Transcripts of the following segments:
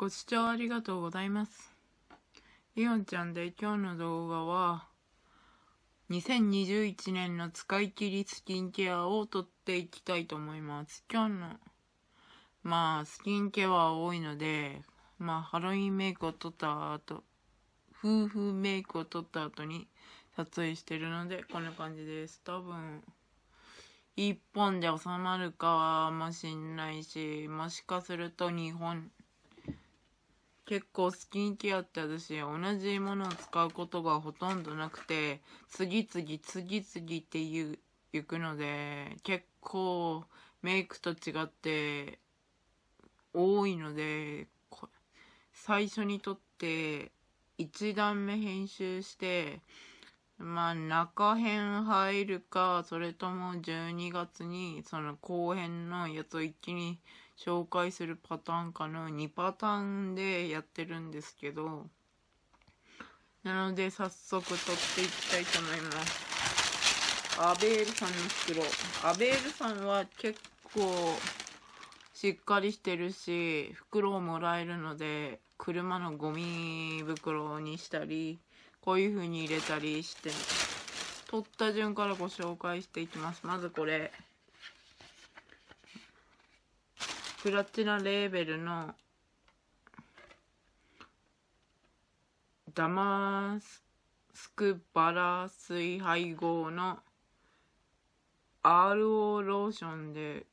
ご視聴ありがとうございます。りおンちゃんで今日の動画は、2021年の使い切りスキンケアを撮っていきたいと思います。今日の、まあ、スキンケアは多いので、まあ、ハロウィンメイクを撮った後、夫婦メイクを撮った後に撮影してるので、こんな感じです。多分、1本で収まるかもしんないし、もしかすると2本、結構スキンケアって私同じものを使うことがほとんどなくて次々次々っていう行くので結構メイクと違って多いので最初に撮って1段目編集してまあ中編入るかそれとも12月にその後編のやつを一気に紹介するパターンかな2パターンでやってるんですけどなので早速取っていきたいと思いますアベールさんの袋アベールさんは結構しっかりしてるし袋をもらえるので車のゴミ袋にしたりこういう風に入れたりして取った順からご紹介していきますまずこれプラチナレーベルのダマスクバラ水配合の RO ローションで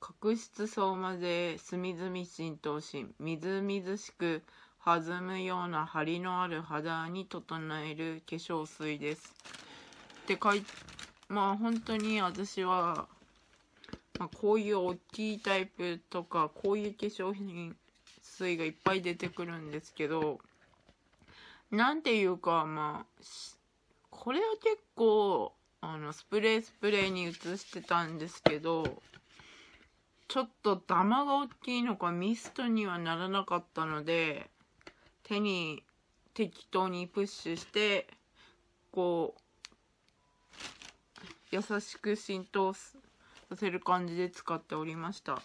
角質層まで隅々浸透しみずみずしく弾むような張りのある肌に整える化粧水です。って書いまあ本当に私はまあ、こういう大きいタイプとかこういう化粧品水がいっぱい出てくるんですけどなんていうかまあこれは結構あのスプレースプレーに移してたんですけどちょっとダマが大きいのかミストにはならなかったので手に適当にプッシュしてこう優しく浸透すさせる感じで使っておりました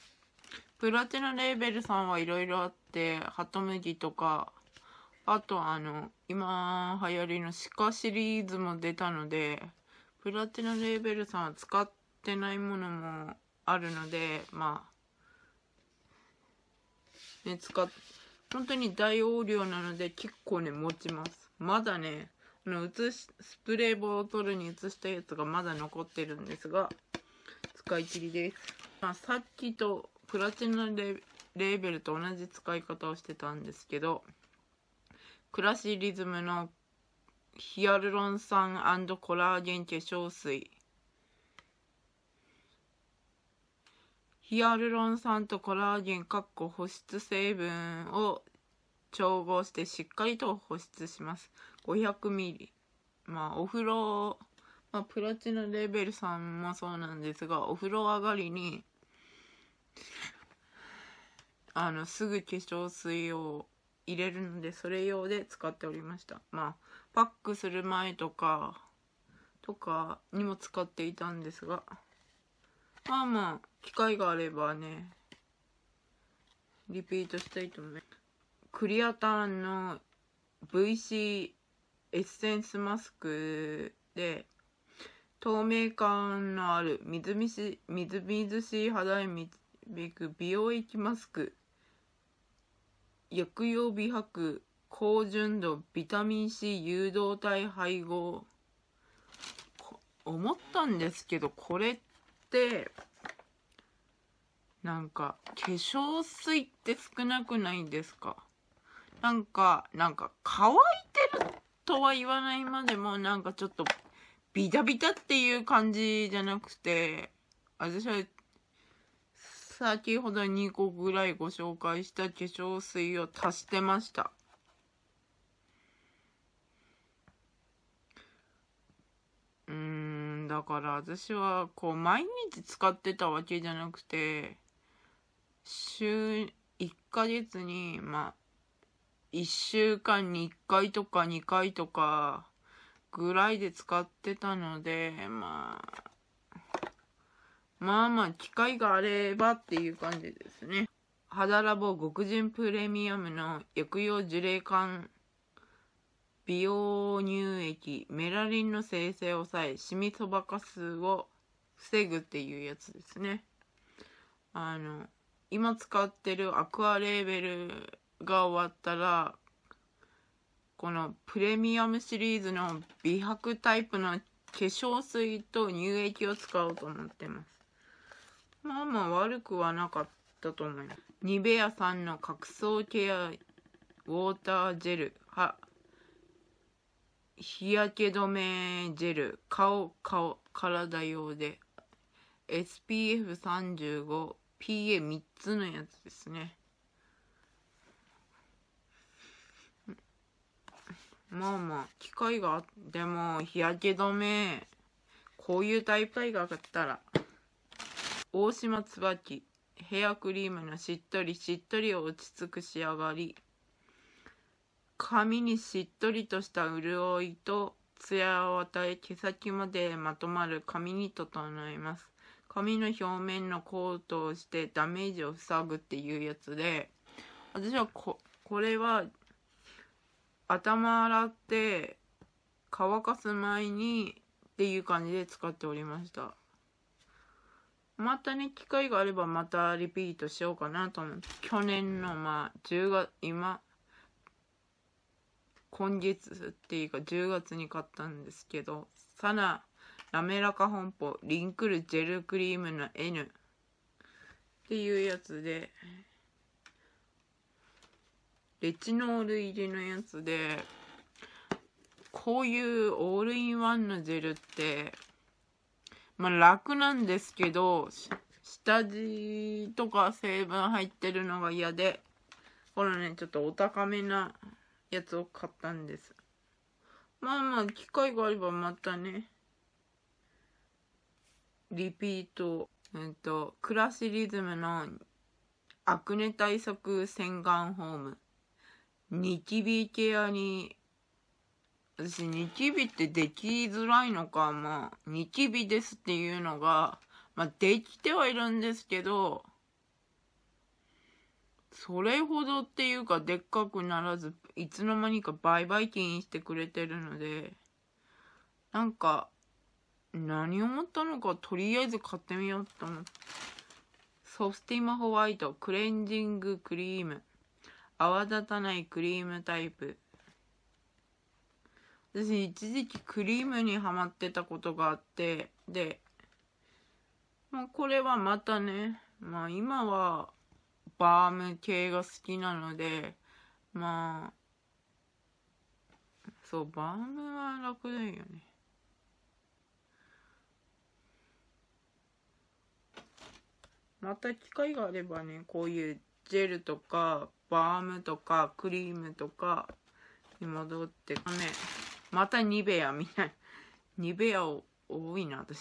プラチナレーベルさんはいろいろあってハトムギとかあとあの今流行りの鹿シリーズも出たのでプラチナレーベルさんは使ってないものもあるのでまあね使っ本当に大容量なので結構ね持ちますまだねあの写しスプレーボトルに移したやつがまだ残ってるんですが使い切りです。まあ、さっきとプラチナレレーベルと同じ使い方をしてたんですけど、クラシリズムのヒアルロン酸コラーゲン化粧水。ヒアルロン酸とコラーゲン保湿成分を調合してしっかりと保湿します。500ml。まあ、お風呂まあ、プラチナレベルさんもそうなんですが、お風呂上がりに、あの、すぐ化粧水を入れるので、それ用で使っておりました。まあ、パックする前とか、とかにも使っていたんですが、まあまあ、機会があればね、リピートしたいと思います。クリアターンの VC エッセンスマスクで、透明感のあるみずみしみずみずしい肌に導く美容液マスク薬用美白高純度ビタミン C 誘導体配合思ったんですけどこれってなんか化粧水って少なくないですかなんかなんか乾いてるとは言わないまでもなんかちょっとビタビタっていう感じじゃなくて、私は先ほど2個ぐらいご紹介した化粧水を足してました。うーん、だから私はこう毎日使ってたわけじゃなくて、週1ヶ月に、まあ、1週間に1回とか2回とか、ぐらいで使ってたので、まあ、まあまあ、機会があればっていう感じですね。肌ラボ極人プレミアムの薬用樹齢管美容乳液メラリンの生成を抑えシミそばかすを防ぐっていうやつですねあの今使ってるアクアレーベルが終わったらこのプレミアムシリーズの美白タイプの化粧水と乳液を使おうと思ってますまあまあ悪くはなかったと思いますニベアさんの角層ケアウォータージェルは日焼け止めジェル顔顔体用で SPF35PA3 つのやつですねまあまあ、機会があっても、日焼け止め、こういうタイプが買ったら、大島椿、ヘアクリームのしっとりしっとりを落ち着く仕上がり、髪にしっとりとした潤いと、ツヤを与え、毛先までまとまる髪に整えます。髪の表面のコートをしてダメージを塞ぐっていうやつで、私はこ、これは頭洗って乾かす前にっていう感じで使っておりましたまたね機会があればまたリピートしようかなと思って去年のまあ10月今今月っていうか10月に買ったんですけどサナ滑らか本舗リンクルジェルクリームの N っていうやつでレチノール入りのやつでこういうオールインワンのジェルってまあ楽なんですけど下地とか成分入ってるのが嫌でこのねちょっとお高めなやつを買ったんですまあまあ機会があればまたねリピートえっとクラシリズムのアクネ対策洗顔フォームニキビケアに、私、ニキビってできづらいのか、まあ、ニキビですっていうのが、まあ、できてはいるんですけど、それほどっていうか、でっかくならず、いつの間にか売買金してくれてるので、なんか、何を思ったのか、とりあえず買ってみようと思って。ソフティマホワイトクレンジングクリーム。泡立たないクリームタイプ私一時期クリームにはまってたことがあってでまあ、これはまたねまあ今はバーム系が好きなのでまあそうバームは楽だよねまた機会があればねこういうジェルとかバームとかクリームとかに戻ってねまたニベアみたい ニベア多いな私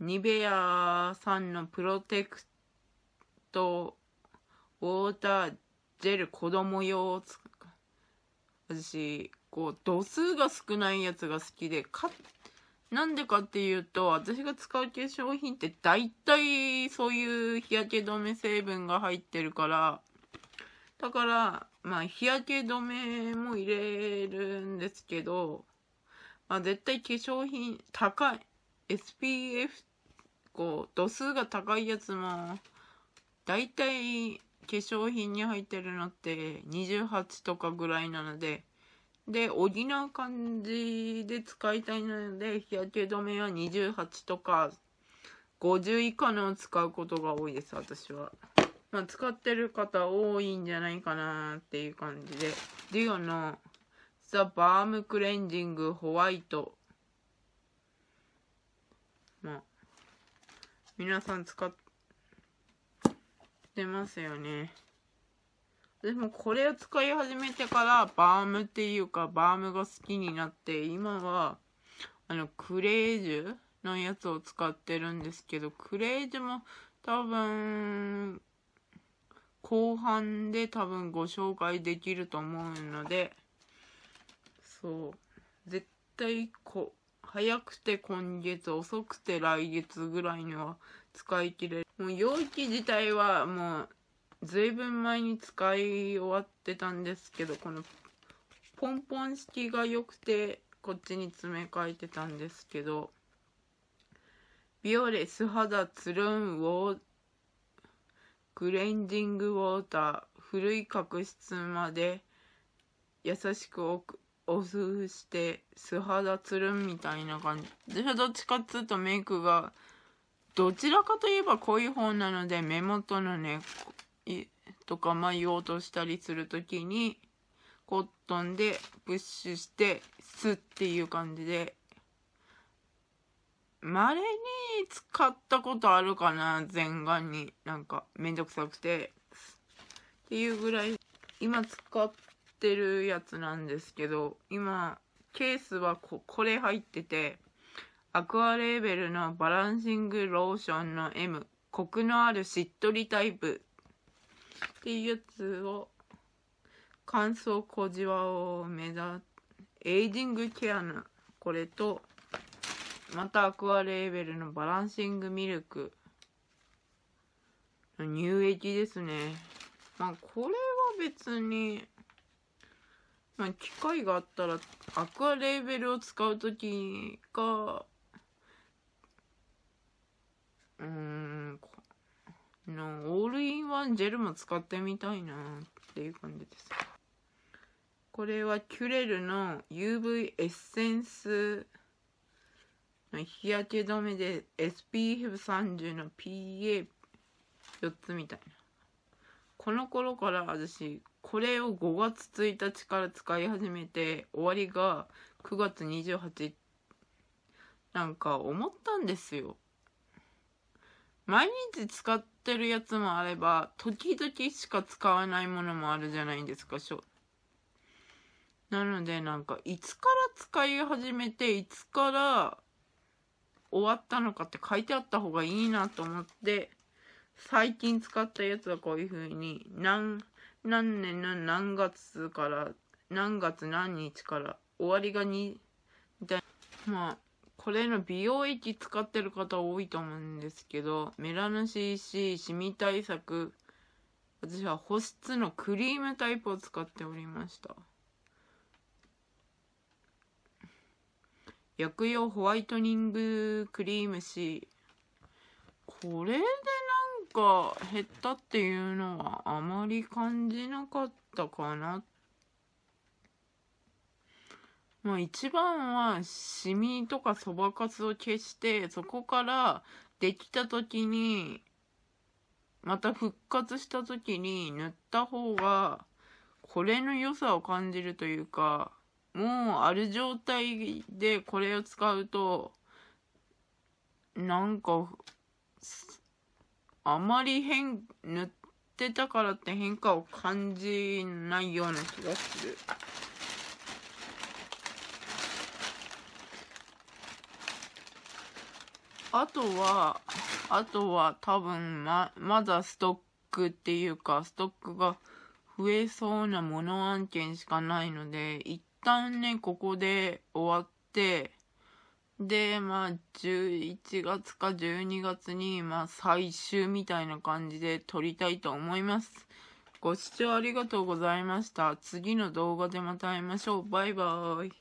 ニベアさんのプロテクトウォータージェル子供用を使う私こう度数が少ないやつが好きでかなんでかっていうと、私が使う化粧品って大体そういう日焼け止め成分が入ってるから、だから、まあ、日焼け止めも入れるんですけど、まあ、絶対化粧品高い。SPF、こう、度数が高いやつも、だいたい化粧品に入ってるのって28とかぐらいなので、で、補う感じで使いたいので、日焼け止めは28とか50以下のを使うことが多いです、私は。まあ、使ってる方多いんじゃないかなっていう感じで。デュオのザ・バームクレンジングホワイト。まあ、皆さん使ってますよね。でもこれを使い始めてからバームっていうかバームが好きになって今はあのクレイジュのやつを使ってるんですけどクレイジュも多分後半で多分ご紹介できると思うので、そう、絶対こ、早くて今月、遅くて来月ぐらいには使い切れる。もう容器自体はもう、ずいぶん前に使い終わってたんですけど、このポンポン式が良くて、こっちに詰め替えてたんですけど、ビオレ素肌つるんをクレンジングウォーター、古い角質まで優しくおすして、素肌つるんみたいな感じ。私はどっちかっつうとメイクが、どちらかといえば濃い方なので、目元のね、とか眉落としたりするときに、コットンでプッシュして、スっていう感じで稀に使ったことあるかな全顔になんかめんどくさくてっていうぐらい今使ってるやつなんですけど今ケースはここれ入っててアクアレーベルのバランシングローションの M コクのあるしっとりタイプっていうやつを乾燥小じわを目指エイジングケアのこれとまたアクアレーベルのバランシングミルク。乳液ですね。まあ、これは別に、まあ、機会があったら、アクアレーベルを使うときか、うーん、の、オールインワンジェルも使ってみたいなっていう感じです。これはキュレルの UV エッセンス日焼け止めで SPF30 の PA4 つみたいなこの頃から私これを5月1日から使い始めて終わりが9月28なんか思ったんですよ毎日使ってるやつもあれば時々しか使わないものもあるじゃないですかなのでなんかいつから使い始めていつから終わったのかって書いてあった方がいいなと思って、最近使ったやつはこういう風に、何、何年何何月から、何月何日から、終わりが2、みたいな。まあ、これの美容液使ってる方多いと思うんですけど、メラノ CC、シミ対策、私は保湿のクリームタイプを使っておりました。薬用ホワイトニングクリームし、これでなんか減ったっていうのはあまり感じなかったかな。まあ一番はシミとかそばかすを消して、そこからできた時に、また復活した時に塗った方が、これの良さを感じるというか、もうある状態でこれを使うと、なんか、あまり変、塗ってたからって変化を感じないような気がする。あとは、あとは多分ま、まだストックっていうか、ストックが増えそうなもの案件しかないので、一旦ね、ここで終わって、で、まあ、11月か12月に、まあ、最終みたいな感じで撮りたいと思います。ご視聴ありがとうございました。次の動画でまた会いましょう。バイバーイ。